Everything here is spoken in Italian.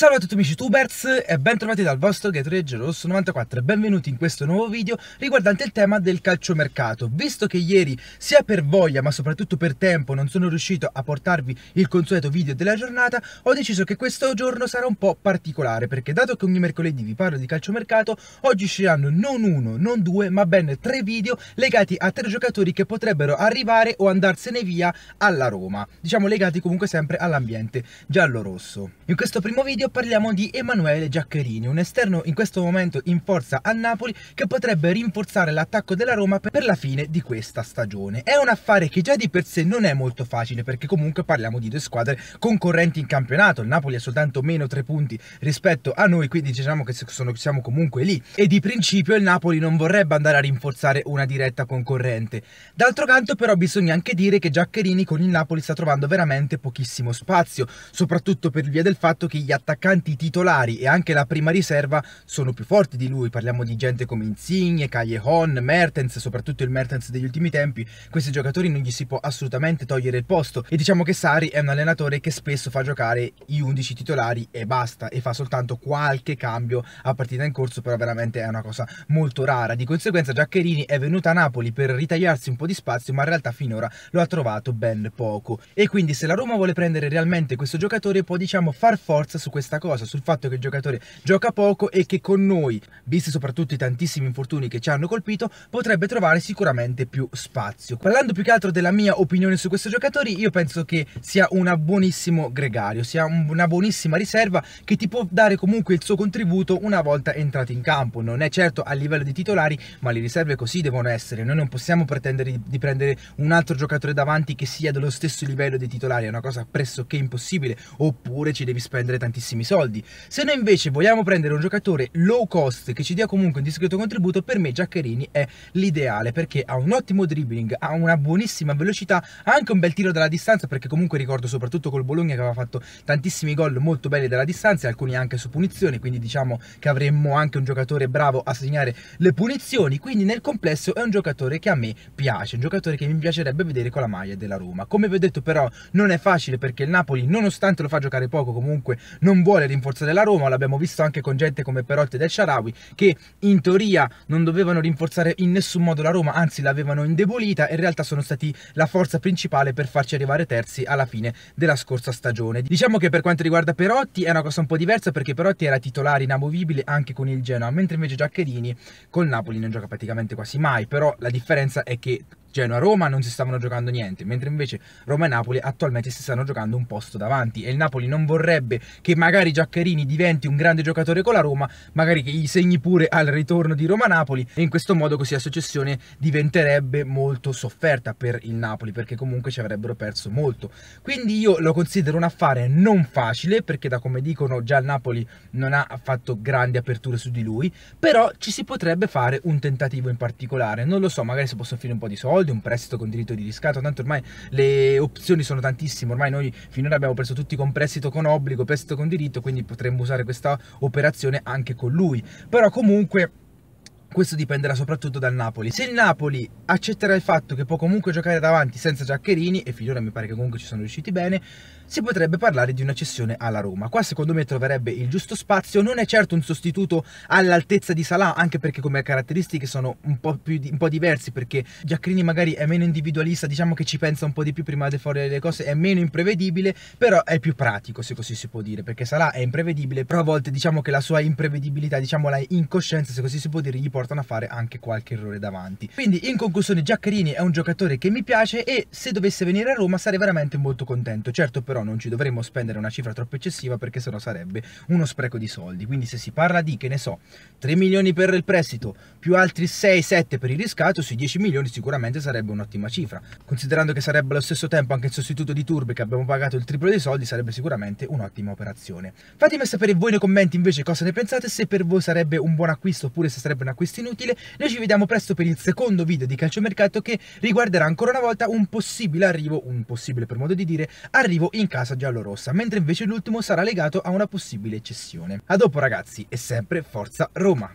Salve a tutti amici tubers e bentrovati dal vostro Gatoreggio Rosso 94 e benvenuti in questo nuovo video riguardante il tema del calciomercato. Visto che ieri sia per voglia ma soprattutto per tempo non sono riuscito a portarvi il consueto video della giornata, ho deciso che questo giorno sarà un po' particolare perché dato che ogni mercoledì vi parlo di calciomercato, oggi usciranno non uno, non due, ma ben tre video legati a tre giocatori che potrebbero arrivare o andarsene via alla Roma, diciamo legati comunque sempre all'ambiente giallo-rosso. In questo primo video parliamo di Emanuele Giaccherini, un esterno in questo momento in forza a Napoli che potrebbe rinforzare l'attacco della Roma per la fine di questa stagione. È un affare che già di per sé non è molto facile perché comunque parliamo di due squadre concorrenti in campionato, il Napoli ha soltanto meno tre punti rispetto a noi, quindi diciamo che sono, siamo comunque lì e di principio il Napoli non vorrebbe andare a rinforzare una diretta concorrente. D'altro canto però bisogna anche dire che Giaccherini con il Napoli sta trovando veramente pochissimo spazio, soprattutto per via del fatto che gli attaccanti attaccanti titolari e anche la prima riserva sono più forti di lui, parliamo di gente come Insigne, Callejon, Mertens, soprattutto il Mertens degli ultimi tempi, questi giocatori non gli si può assolutamente togliere il posto e diciamo che Sari è un allenatore che spesso fa giocare gli 11 titolari e basta e fa soltanto qualche cambio a partita in corso, però veramente è una cosa molto rara. Di conseguenza Giaccherini è venuto a Napoli per ritagliarsi un po' di spazio, ma in realtà finora lo ha trovato ben poco. E quindi se la Roma vuole prendere realmente questo giocatore può diciamo far forza su questo questa cosa, sul fatto che il giocatore gioca poco e che con noi, visti soprattutto i tantissimi infortuni che ci hanno colpito, potrebbe trovare sicuramente più spazio. Parlando più che altro della mia opinione su questo giocatore, io penso che sia un buonissimo gregario, sia una buonissima riserva che ti può dare comunque il suo contributo una volta entrato in campo. Non è certo a livello di titolari, ma le riserve così devono essere. Noi non possiamo pretendere di prendere un altro giocatore davanti che sia dello stesso livello dei titolari, è una cosa pressoché impossibile, oppure ci devi spendere tantissimo pochissimi soldi. Se noi invece vogliamo prendere un giocatore low cost che ci dia comunque un discreto contributo, per me Giaccherini è l'ideale perché ha un ottimo dribbling, ha una buonissima velocità, ha anche un bel tiro dalla distanza perché comunque ricordo soprattutto col Bologna che aveva fatto tantissimi gol molto belli dalla distanza, e alcuni anche su punizioni, quindi diciamo che avremmo anche un giocatore bravo a segnare le punizioni, quindi nel complesso è un giocatore che a me piace, un giocatore che mi piacerebbe vedere con la maglia della Roma. Come vi ho detto però non è facile perché il Napoli nonostante lo fa giocare poco comunque non vuole rinforzare la Roma, l'abbiamo visto anche con gente come Perotti ed El Sharawi, che in teoria non dovevano rinforzare in nessun modo la Roma, anzi l'avevano indebolita e in realtà sono stati la forza principale per farci arrivare terzi alla fine della scorsa stagione. Diciamo che per quanto riguarda Perotti è una cosa un po' diversa perché Perotti era titolare inamovibile anche con il Genoa, mentre invece Giaccherini con Napoli non gioca praticamente quasi mai, però la differenza è che Genoa-Roma non si stavano giocando niente, mentre invece Roma e Napoli attualmente si stanno giocando un posto davanti e il Napoli non vorrebbe che magari Giaccherini diventi un grande giocatore con la Roma, magari che gli segni pure al ritorno di Roma-Napoli e in questo modo così la successione diventerebbe molto sofferta per il Napoli perché comunque ci avrebbero perso molto. Quindi io lo considero un affare non facile perché da come dicono già il Napoli non ha fatto grandi aperture su di lui, però ci si potrebbe fare un tentativo in particolare, non lo so, magari si possono offrire un po' di soldi soldi, un prestito con diritto di riscatto, tanto ormai le opzioni sono tantissime, ormai noi finora abbiamo preso tutti con prestito con obbligo, prestito con diritto, quindi potremmo usare questa operazione anche con lui, però comunque questo dipenderà soprattutto dal Napoli. Se il Napoli accetterà il fatto che può comunque giocare davanti senza Giaccherini, e finora mi pare che comunque ci sono riusciti bene, si potrebbe parlare di una cessione alla Roma. Qua secondo me troverebbe il giusto spazio, non è certo un sostituto all'altezza di Salah, anche perché come caratteristiche sono un po, di, un po', diversi, perché Giaccherini magari è meno individualista, diciamo che ci pensa un po' di più prima di fare le cose, è meno imprevedibile, però è più pratico, se così si può dire, perché Salah è imprevedibile, però a volte diciamo che la sua imprevedibilità, diciamo la incoscienza, se così si può dire, gli porta portano a fare anche qualche errore davanti. Quindi in conclusione Giaccherini è un giocatore che mi piace e se dovesse venire a Roma sarei veramente molto contento. Certo però non ci dovremmo spendere una cifra troppo eccessiva perché sennò sarebbe uno spreco di soldi. Quindi se si parla di, che ne so, 3 milioni per il prestito più altri 6-7 per il riscatto, sui 10 milioni sicuramente sarebbe un'ottima cifra. Considerando che sarebbe allo stesso tempo anche il sostituto di Turbe che abbiamo pagato il triplo dei soldi sarebbe sicuramente un'ottima operazione. Fatemi sapere voi nei commenti invece cosa ne pensate, se per voi sarebbe un buon acquisto oppure se sarebbe un acquisto questo inutile, noi ci vediamo presto per il secondo video di calciomercato che riguarderà ancora una volta un possibile arrivo, un possibile per modo di dire, arrivo in casa giallorossa, mentre invece l'ultimo sarà legato a una possibile cessione. A dopo ragazzi e sempre Forza Roma!